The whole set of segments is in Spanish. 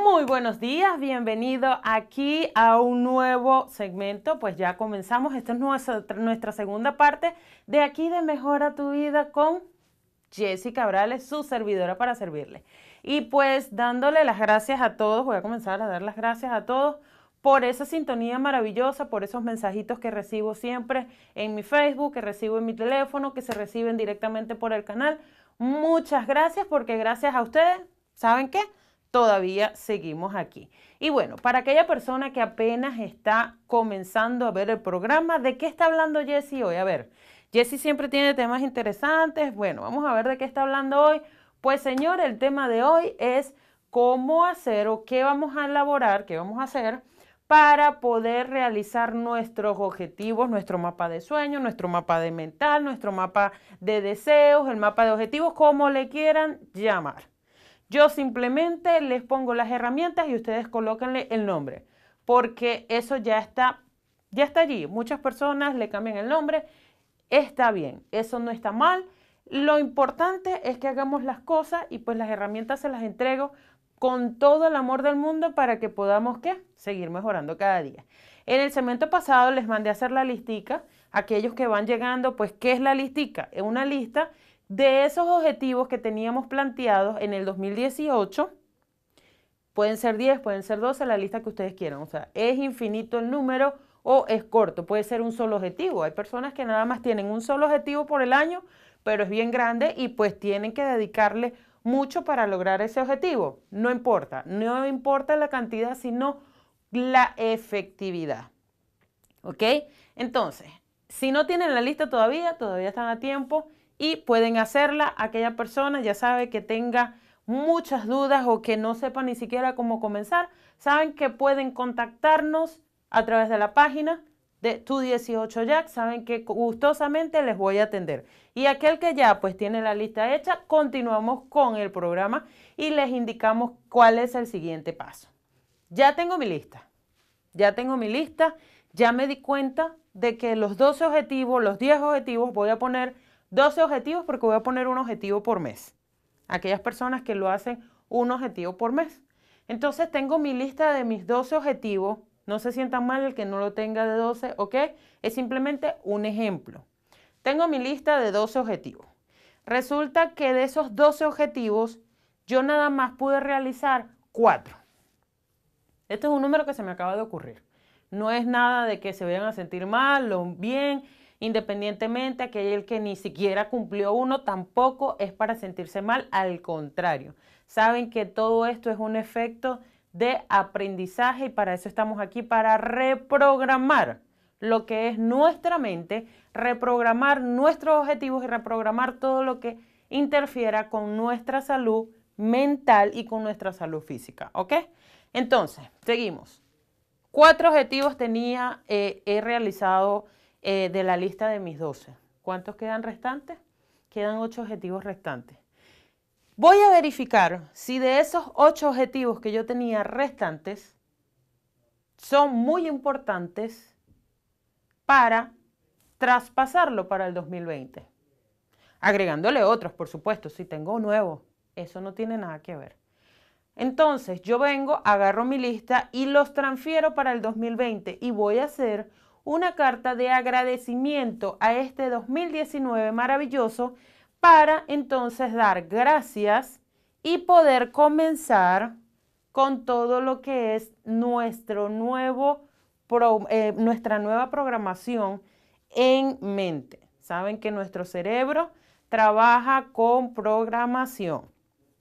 Muy buenos días, bienvenido aquí a un nuevo segmento. Pues ya comenzamos, esta es nuestra, segunda parte de aquí de Mejora tu Vida con Jessica Brales, su servidora para servirle. Y pues dándole las gracias a todos, voy a comenzar a dar las gracias a todos por esa sintonía maravillosa, por esos mensajitos que recibo siempre en mi Facebook, que recibo en mi teléfono, que se reciben directamente por el canal. Muchas gracias porque gracias a ustedes, ¿saben qué? todavía seguimos aquí. Y bueno, para aquella persona que apenas está comenzando a ver el programa, ¿de qué está hablando Jesse hoy? A ver, Jesse siempre tiene temas interesantes. Bueno, vamos a ver de qué está hablando hoy. Pues señor, el tema de hoy es cómo hacer o qué vamos a elaborar, qué vamos a hacer para poder realizar nuestros objetivos, nuestro mapa de sueños, nuestro mapa de mental, nuestro mapa de deseos, el mapa de objetivos, como le quieran llamar. Yo simplemente les pongo las herramientas y ustedes colóquenle el nombre, porque eso ya está, ya está allí. Muchas personas le cambian el nombre, está bien, eso no está mal. Lo importante es que hagamos las cosas y pues las herramientas se las entrego con todo el amor del mundo para que podamos ¿qué? seguir mejorando cada día. En el segmento pasado les mandé a hacer la listica. Aquellos que van llegando, pues, ¿qué es la listica? Es una lista de esos objetivos que teníamos planteados en el 2018, pueden ser 10, pueden ser 12, la lista que ustedes quieran. O sea, es infinito el número o es corto, puede ser un solo objetivo. Hay personas que nada más tienen un solo objetivo por el año, pero es bien grande y pues tienen que dedicarle mucho para lograr ese objetivo. No importa, no importa la cantidad, sino la efectividad. ¿Ok? Entonces, si no tienen la lista todavía, todavía están a tiempo y pueden hacerla. Aquella persona ya sabe que tenga muchas dudas o que no sepa ni siquiera cómo comenzar, saben que pueden contactarnos a través de la página de tu 18 Jack, saben que gustosamente les voy a atender. Y aquel que ya pues tiene la lista hecha, continuamos con el programa y les indicamos cuál es el siguiente paso. Ya tengo mi lista, ya tengo mi lista, ya me di cuenta de que los 12 objetivos, los 10 objetivos, voy a poner 12 objetivos porque voy a poner un objetivo por mes. Aquellas personas que lo hacen un objetivo por mes. Entonces tengo mi lista de mis 12 objetivos. No se sienta mal el que no lo tenga de 12, ¿ok? Es simplemente un ejemplo. Tengo mi lista de 12 objetivos. Resulta que de esos 12 objetivos, yo nada más pude realizar 4. Este es un número que se me acaba de ocurrir. No es nada de que se vayan a sentir mal o bien. Independientemente, aquel que ni siquiera cumplió uno tampoco es para sentirse mal, al contrario. Saben que todo esto es un efecto de aprendizaje y para eso estamos aquí, para reprogramar lo que es nuestra mente, reprogramar nuestros objetivos y reprogramar todo lo que interfiera con nuestra salud mental y con nuestra salud física, ¿ok? Entonces, seguimos. Cuatro objetivos tenía, eh, he realizado eh, de la lista de mis 12. ¿Cuántos quedan restantes? Quedan 8 objetivos restantes. Voy a verificar si de esos 8 objetivos que yo tenía restantes son muy importantes para traspasarlo para el 2020. Agregándole otros, por supuesto, si tengo nuevo, eso no tiene nada que ver. Entonces yo vengo, agarro mi lista y los transfiero para el 2020 y voy a hacer una carta de agradecimiento a este 2019 maravilloso para entonces dar gracias y poder comenzar con todo lo que es nuestro nuevo eh, nuestra nueva programación en mente. Saben que nuestro cerebro trabaja con programación.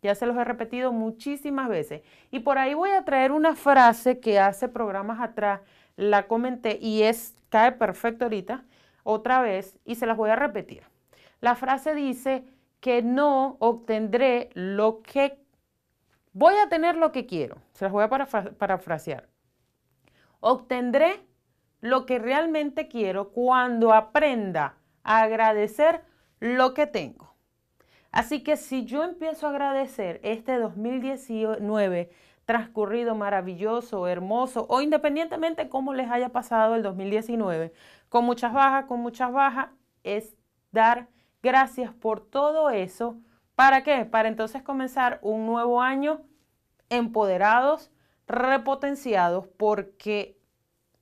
Ya se los he repetido muchísimas veces. Y por ahí voy a traer una frase que hace programas atrás la comenté y es, cae perfecto ahorita, otra vez, y se las voy a repetir. La frase dice que no obtendré lo que, voy a tener lo que quiero, se las voy a parafrasear. Obtendré lo que realmente quiero cuando aprenda a agradecer lo que tengo. Así que si yo empiezo a agradecer este 2019, transcurrido maravilloso, hermoso o independientemente cómo les haya pasado el 2019, con muchas bajas, con muchas bajas, es dar gracias por todo eso. ¿Para qué? Para entonces comenzar un nuevo año empoderados, repotenciados, porque,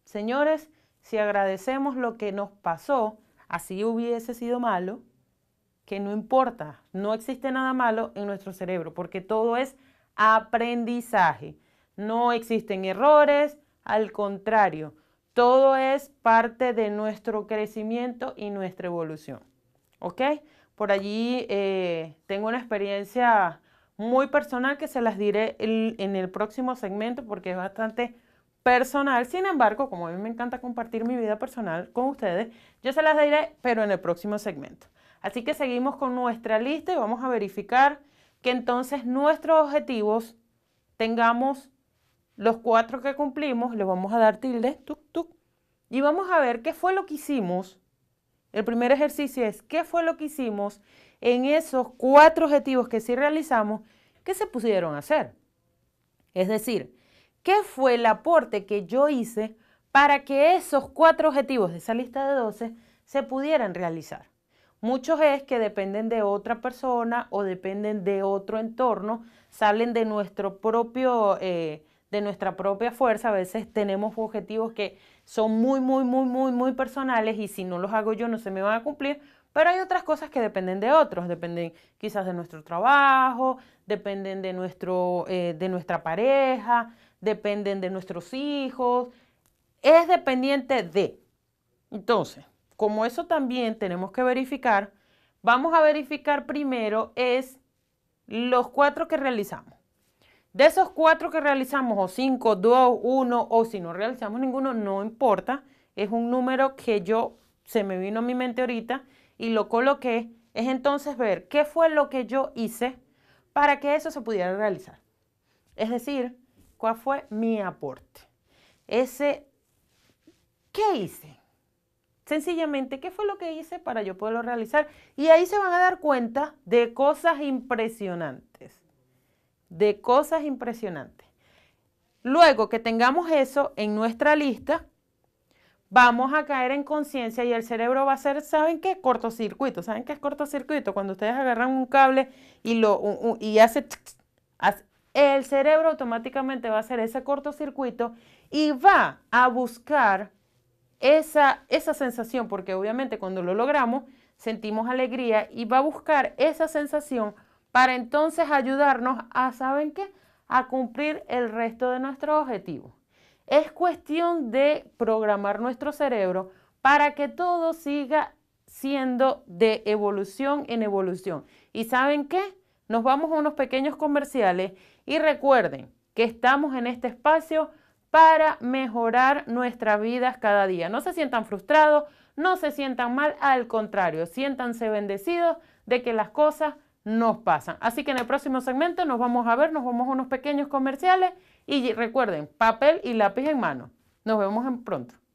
señores, si agradecemos lo que nos pasó, así hubiese sido malo, que no importa, no existe nada malo en nuestro cerebro, porque todo es aprendizaje. No existen errores, al contrario, todo es parte de nuestro crecimiento y nuestra evolución. ¿Ok? Por allí eh, tengo una experiencia muy personal que se las diré en el próximo segmento porque es bastante personal. Sin embargo, como a mí me encanta compartir mi vida personal con ustedes, yo se las diré, pero en el próximo segmento. Así que seguimos con nuestra lista y vamos a verificar que entonces nuestros objetivos tengamos los cuatro que cumplimos, le vamos a dar tilde, tuk, tuk, y vamos a ver qué fue lo que hicimos. El primer ejercicio es qué fue lo que hicimos en esos cuatro objetivos que sí realizamos, qué se pusieron a hacer. Es decir, qué fue el aporte que yo hice para que esos cuatro objetivos de esa lista de 12 se pudieran realizar. Muchos es que dependen de otra persona o dependen de otro entorno, salen de nuestro propio, eh, de nuestra propia fuerza. A veces tenemos objetivos que son muy, muy, muy, muy, muy personales y si no los hago yo no se me van a cumplir. Pero hay otras cosas que dependen de otros, dependen quizás de nuestro trabajo, dependen de, nuestro, eh, de nuestra pareja, dependen de nuestros hijos. Es dependiente de. Entonces, como eso también tenemos que verificar, vamos a verificar primero es los cuatro que realizamos. De esos cuatro que realizamos, o cinco, dos, uno, o si no realizamos ninguno, no importa. Es un número que yo se me vino a mi mente ahorita y lo coloqué. Es entonces ver qué fue lo que yo hice para que eso se pudiera realizar. Es decir, cuál fue mi aporte. Ese, ¿qué hice? Sencillamente, ¿qué fue lo que hice para yo poderlo realizar? Y ahí se van a dar cuenta de cosas impresionantes, de cosas impresionantes. Luego que tengamos eso en nuestra lista, vamos a caer en conciencia y el cerebro va a hacer, ¿saben qué? Cortocircuito. ¿Saben qué es cortocircuito? Cuando ustedes agarran un cable y, lo, y hace, el cerebro automáticamente va a hacer ese cortocircuito y va a buscar esa, sensación, porque obviamente cuando lo logramos sentimos alegría y va a buscar esa sensación para entonces ayudarnos a, ¿saben qué? A cumplir el resto de nuestros objetivos. Es cuestión de programar nuestro cerebro para que todo siga siendo de evolución en evolución. ¿Y saben qué? Nos vamos a unos pequeños comerciales y recuerden que estamos en este espacio para mejorar nuestras vidas cada día. No se sientan frustrados, no se sientan mal, al contrario, siéntanse bendecidos de que las cosas nos pasan. Así que en el próximo segmento nos vamos a ver, nos vamos a unos pequeños comerciales y recuerden, papel y lápiz en mano. Nos vemos en pronto.